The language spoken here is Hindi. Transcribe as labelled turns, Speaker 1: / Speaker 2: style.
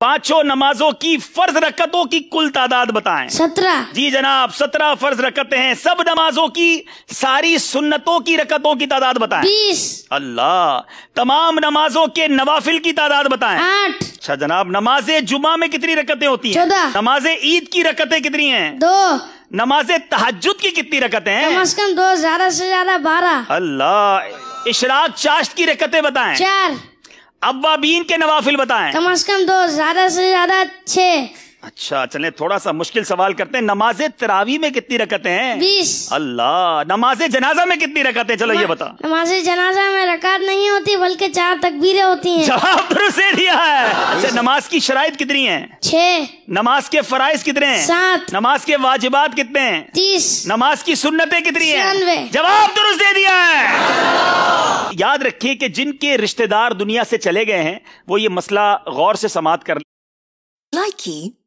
Speaker 1: पांचों नमाजों की फर्ज रकतों की कुल तादाद बताएं सत्रह जी जनाब सत्रह फर्ज रकतें हैं सब नमाजों की सारी सुन्नतों की रकतों की तादाद बताएं बीस अल्लाह तमाम नमाजों के नवाफिल की तादाद बताएं आठ अच्छा जनाब नमाज जुमा में कितनी रकतें होती हैं चौदह नमाज ईद की रकतें कितनी हैं दो नमाज तहजद की कितनी रकतें हैं कम से
Speaker 2: कम दो ज्यादा से ज्यादा बारह
Speaker 1: अल्लाह इशराक चाश्त की रकतें बताएं चार अब्बाबीन के नवाफिल बताएं कम अज कम दो
Speaker 2: ज्यादा से ज्यादा छह
Speaker 1: अच्छा चले थोड़ा सा मुश्किल सवाल करते हैं नमाज तरावी में कितनी रकते हैं बीस अल्लाह नमाज जनाजा में कितनी रकते हैं चलो ये बता
Speaker 2: नमाज जनाजा में रकात नहीं होती बल्कि चार तकबीरें होती हैं जवाब तो से दिया है
Speaker 1: अच्छा नमाज की शराइत कितनी है छह नमाज के फराइज कितने हैं सात नमाज के वाजिबात कितने हैं तीस नमाज की सुन्नतें कितनी है जवाब दुरुस्त तो दे दिया याद रखिए कि जिनके रिश्तेदार दुनिया से चले गए हैं वो ये मसला गौर से समाप्त कर लाइकी